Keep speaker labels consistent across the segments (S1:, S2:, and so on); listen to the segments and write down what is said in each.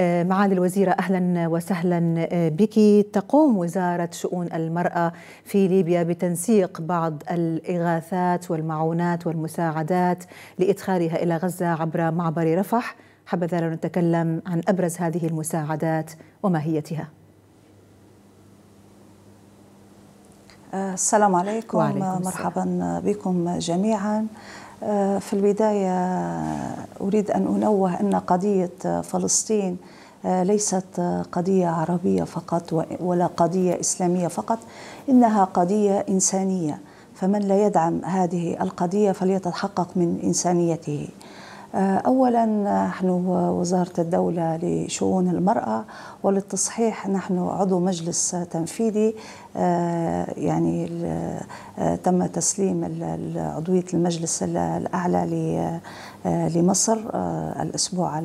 S1: معالي الوزيرة أهلا وسهلا آه، بك تقوم وزارة شؤون المرأة في ليبيا بتنسيق بعض الإغاثات والمعونات والمساعدات لإدخالها إلى غزة عبر معبر رفح حبذا لو نتكلم عن أبرز هذه المساعدات وماهيتها
S2: السلام عليكم وعليكم مرحبا السلام. بكم جميعا آه، في البداية آه، أريد أن أنوه أن قضية آه، فلسطين ليست قضية عربية فقط ولا قضية إسلامية فقط إنها قضية إنسانية فمن لا يدعم هذه القضية فليتحقق من إنسانيته آه، أولا نحن وزارة الدولة لشؤون المرأة وللتصحيح نحن عضو مجلس تنفيذي آه، يعني آه، تم تسليم عضوية المجلس الأعلى لمصر الأسبوع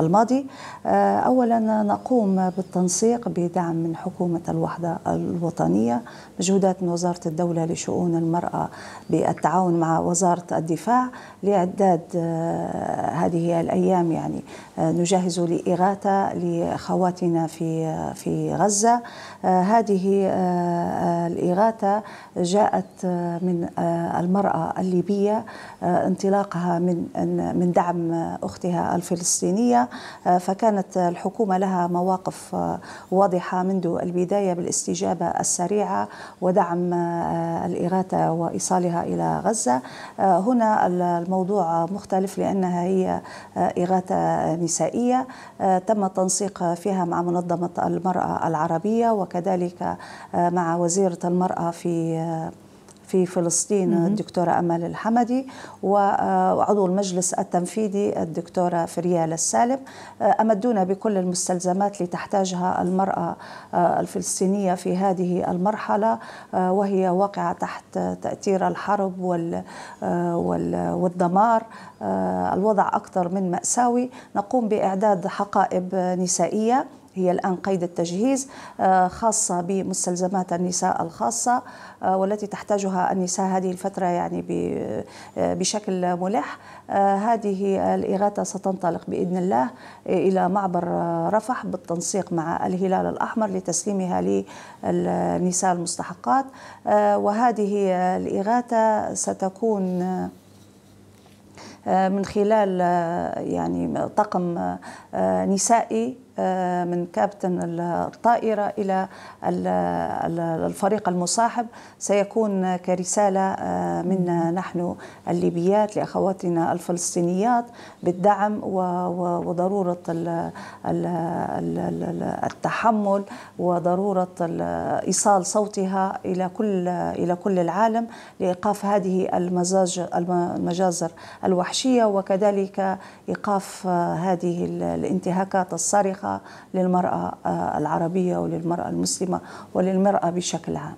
S2: الماضي آه، أولا نقوم بالتنسيق بدعم من حكومة الوحدة الوطنية مجهودات من وزارة الدولة لشؤون المرأة بالتعاون مع وزارة الدفاع لإعداد آه، هذه الأيام يعني آه، نجهز لإغاثة لخواتنا في في غزة هذه الإغاثة جاءت من المرأة الليبية انطلاقها من من دعم أختها الفلسطينية آه، فكانت الحكومة لها مواقف آه، واضحة منذ البداية بالاستجابة السريعة ودعم آه، الإغاثة وإيصالها إلى غزة هنا الموضوع مختلف لأنها هي إغاثة نسائية تم التنسيق فيها مع منظمة المرأة العربية وكذلك مع وزيرة المرأة في في فلسطين الدكتورة أمل الحمدي آه، وعضو المجلس التنفيذي الدكتورة فريال السالم آه، أمدونا بكل المستلزمات لتحتاجها المرأة آه، الفلسطينية في هذه المرحلة وهي واقعة تحت تأثير الحرب والدمار الوضع أكثر من مأساوي نقوم بإعداد حقائب نسائية هي الآن قيد التجهيز آه، خاصة بمستلزمات النساء الخاصة آه، والتي تحتاجها النساء هذه الفترة يعني آه، بشكل ملح هذه الإغاثة ستنطلق بإذن الله إلى معبر رفح بالتنسيق مع الهلال الأحمر لتسليمها للنساء المستحقات وهذه الإغاثة ستكون من خلال يعني طقم نسائي آه، من كابتن الطائرة إلى الفريق المصاحب سيكون كرسالة آه، منا نحن الليبيات لأخواتنا الفلسطينيات بالدعم وضرورة التحمل وضرورة إيصال صوتها إلى كل إلى كل العالم لإيقاف هذه المزاج المجازر الوحشية وكذلك إيقاف هذه الانتهاكات الصارخة الحقيقه للمرأة آه، العربية وللمرأة المسلمة وللمرأة بشكل
S1: عام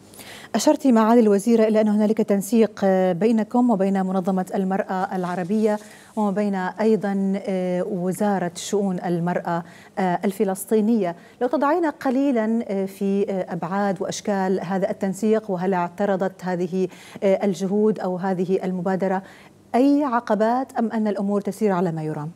S1: أشرت معالي الوزيرة إلى أن هنالك تنسيق آه، بينكم وبين منظمة المرأة العربية وما بين أيضا آه، وزارة شؤون المرأة الفلسطينية لو تضعينا قليلا في أبعاد وأشكال هذا التنسيق وهل اعترضت هذه الجهود أو هذه المبادرة أي عقبات أم أن الأمور تسير على ما يرام؟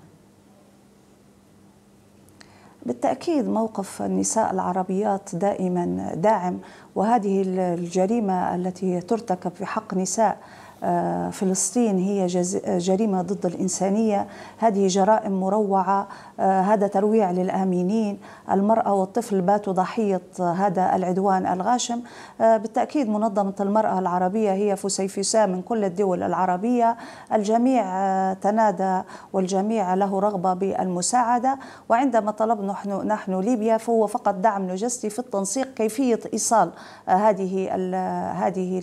S2: بالتأكيد موقف النساء العربيات دائما داعم وهذه الجريمة التي ترتكب في حق نساء آه، فلسطين هي آه، جريمة ضد الإنسانية هذه جرائم مروعة آه، هذا ترويع للآمنين المرأة والطفل باتوا ضحية هذا العدوان الغاشم بالتأكيد منظمة المرأة العربية هي فسيفساء من كل الدول العربية الجميع تنادى والجميع له رغبة بالمساعدة وعندما طلبنا نحن, نحن ليبيا فهو فقط دعم لوجستي في التنسيق كيفية إيصال هذه هذه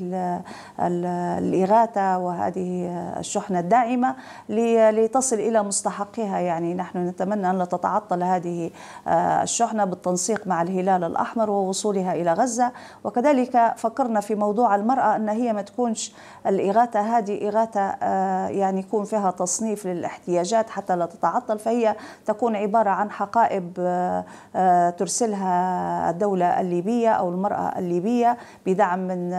S2: الإغاثة الداتا وهذه الشحنة الدائمة لتصل إلى مستحقها يعني نحن نتمنى أن لا تتعطل هذه آه، الشحنة بالتنسيق مع الهلال الأحمر ووصولها إلى غزة وكذلك فكرنا في موضوع المرأة أن هي ما تكونش الإغاثة هذه إغاثة آه، يعني يكون فيها تصنيف للاحتياجات حتى لا تتعطل فهي تكون عبارة عن حقائب آه، ترسلها الدولة الليبية أو المرأة الليبية بدعم من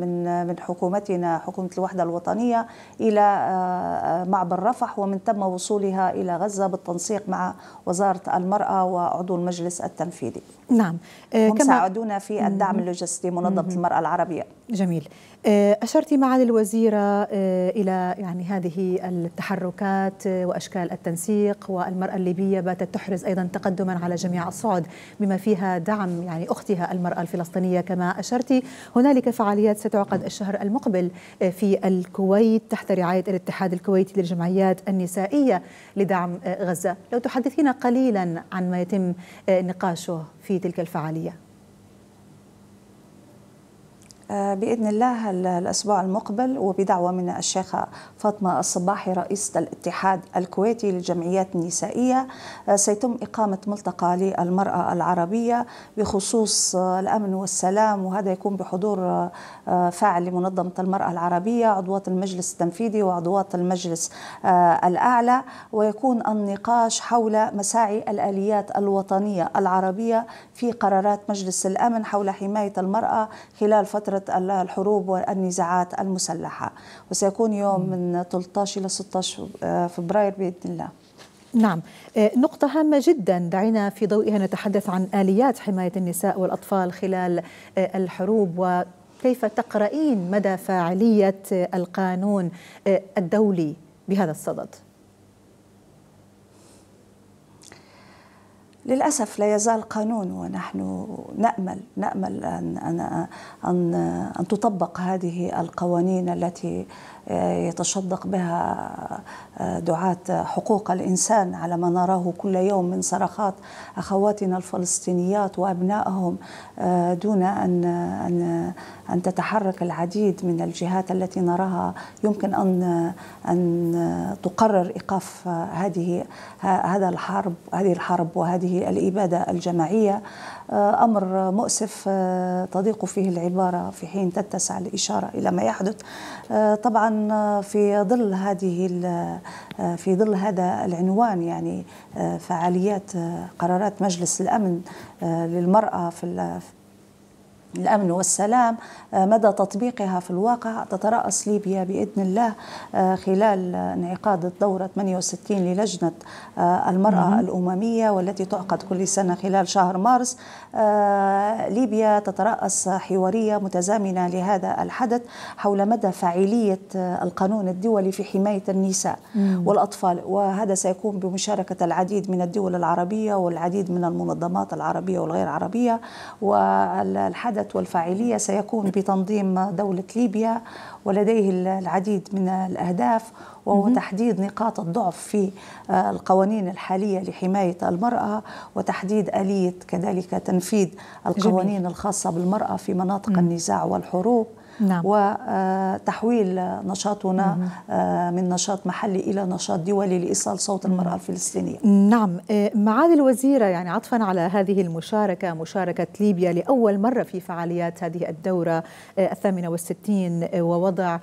S2: من من حكومتنا حكومة الوحدة الوحدة الوطنية إلى آه، آه، معبر رفح ومن ثم وصولها إلى غزة بالتنسيق مع وزارة المرأة وعضو المجلس التنفيذي
S1: نعم آه، هم كما ساعدونا
S2: في الدعم اللوجستي منظمة المرأة العربية
S1: جميل آه، أشرت معالي الوزيرة آه، إلى يعني هذه التحركات آه، وأشكال التنسيق والمرأة الليبية باتت تحرز أيضا تقدما على جميع الصعد بما فيها دعم يعني أختها المرأة الفلسطينية كما أشرت هنالك فعاليات ستعقد الشهر المقبل في الكويت تحت رعاية الاتحاد الكويتي للجمعيات النسائية لدعم غزة لو تحدثينا قليلا عن ما يتم نقاشه في تلك الفعالية
S2: آه، باذن الله الاسبوع المقبل وبدعوه من الشيخه فاطمه الصباحي رئيسه الاتحاد الكويتي للجمعيات النسائيه آه، سيتم اقامه ملتقى للمراه العربيه بخصوص آه، الامن والسلام وهذا يكون بحضور فاعل لمنظمه المراه العربيه عضوات المجلس التنفيذي وعضوات المجلس الاعلى ويكون النقاش حول مساعي الاليات الوطنيه العربيه في قرارات مجلس الامن حول حمايه المراه خلال فتره فترة الحروب والنزاعات المسلحة وسيكون يوم من 13 إلى 16 آه، فبراير بإذن الله
S1: نعم آه، نقطة هامة جدا دعينا في ضوئها نتحدث عن آليات حماية النساء والأطفال خلال آه، الحروب وكيف تقرأين مدى فاعلية القانون الدولي بهذا الصدد؟
S2: للأسف لا يزال قانون ونحن نأمل نأمل أن أن أن, أن تطبق هذه القوانين التي آه، يتشدق بها آه، دعاة حقوق الإنسان على ما نراه كل يوم من صرخات أخواتنا الفلسطينيات وأبنائهم آه، دون أن أن أن تتحرك العديد من الجهات التي نراها يمكن أن أن تقرر إيقاف هذه هذا الحرب هذه الحرب وهذه الإبادة الجماعية آه، أمر مؤسف آه، تضيق فيه العبارة في حين تتسع الإشارة إلى ما يحدث آه، طبعا في ظل هذه في ظل هذا العنوان يعني فعاليات قرارات مجلس الأمن للمرأة في الأمن والسلام آه، مدى تطبيقها في الواقع تترأس ليبيا بإذن الله آه، خلال انعقاد الدورة 68 للجنة آه، المرأة الأممية والتي تعقد كل سنة خلال شهر مارس ليبيا تترأس حوارية متزامنة لهذا الحدث حول مدى فاعلية القانون الدولي في حماية النساء والأطفال وهذا سيكون بمشاركة العديد من الدول العربية والعديد من المنظمات العربية والغير عربية والحدث العدد والفاعلية سيكون بتنظيم دولة ليبيا ولديه العديد من الأهداف وهو تحديد نقاط الضعف في آه، القوانين الحالية لحماية المرأة وتحديد آلية كذلك تنفيذ القوانين الخاصة بالمرأة في مناطق النزاع والحروب نعم. وتحويل نشاطنا مم. آه، من نشاط
S1: محلي إلى نشاط دولي لإيصال صوت المرأة الفلسطينية نعم آه، معالي الوزيرة يعني عطفا على هذه المشاركة مشاركة ليبيا لأول مرة في فعاليات هذه الدورة آه، الثامنة والستين ووضع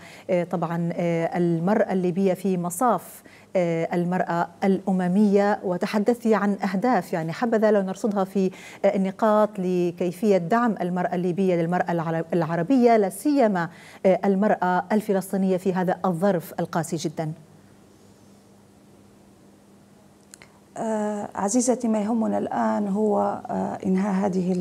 S1: طبعا المرأة الليبية في مصاف آه، المرأة الأممية وتحدثي عن أهداف يعني حبذا لو نرصدها في آه، النقاط لكيفية دعم المرأة الليبية للمرأة العربية لا سيما آه، المرأة الفلسطينية في هذا الظرف القاسي جدا عزيزتي ما يهمنا
S2: الآن هو إنهاء هذه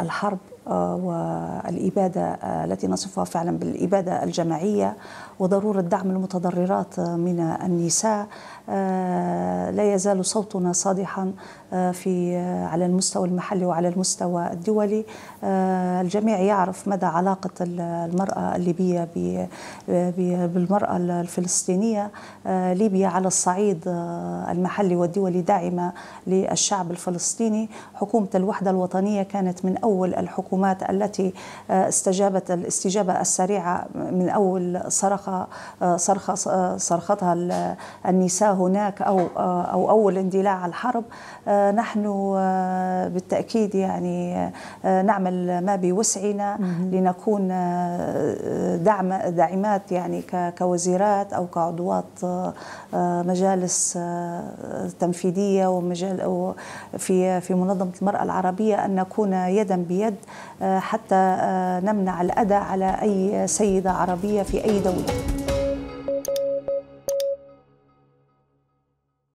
S2: الحرب آه، والإبادة آه، التي نصفها فعلا بالإبادة الجماعية وضرورة دعم المتضررات آه، من النساء لا يزال صوتنا صادحا في على المستوى المحلي وعلى المستوى الدولي الجميع يعرف مدى علاقة المرأة الليبية بالمرأة الفلسطينية ليبيا على الصعيد المحلي والدولي داعمة للشعب الفلسطيني حكومة الوحدة الوطنية كانت من أول الحكومة الحكومات التي آه، استجابت الاستجابة السريعة من أول صرخة آه، صرخة آه، صرختها النساء هناك أو أو أول اندلاع الحرب نحن بالتأكيد يعني نعمل ما بوسعنا لنكون دعم داعمات يعني كوزيرات أو كعضوات مجالس تنفيذية ومجال في في منظمة المرأة العربية أن نكون يدا بيد حتى نمنع الأذى على أي سيدة عربية في أي دولة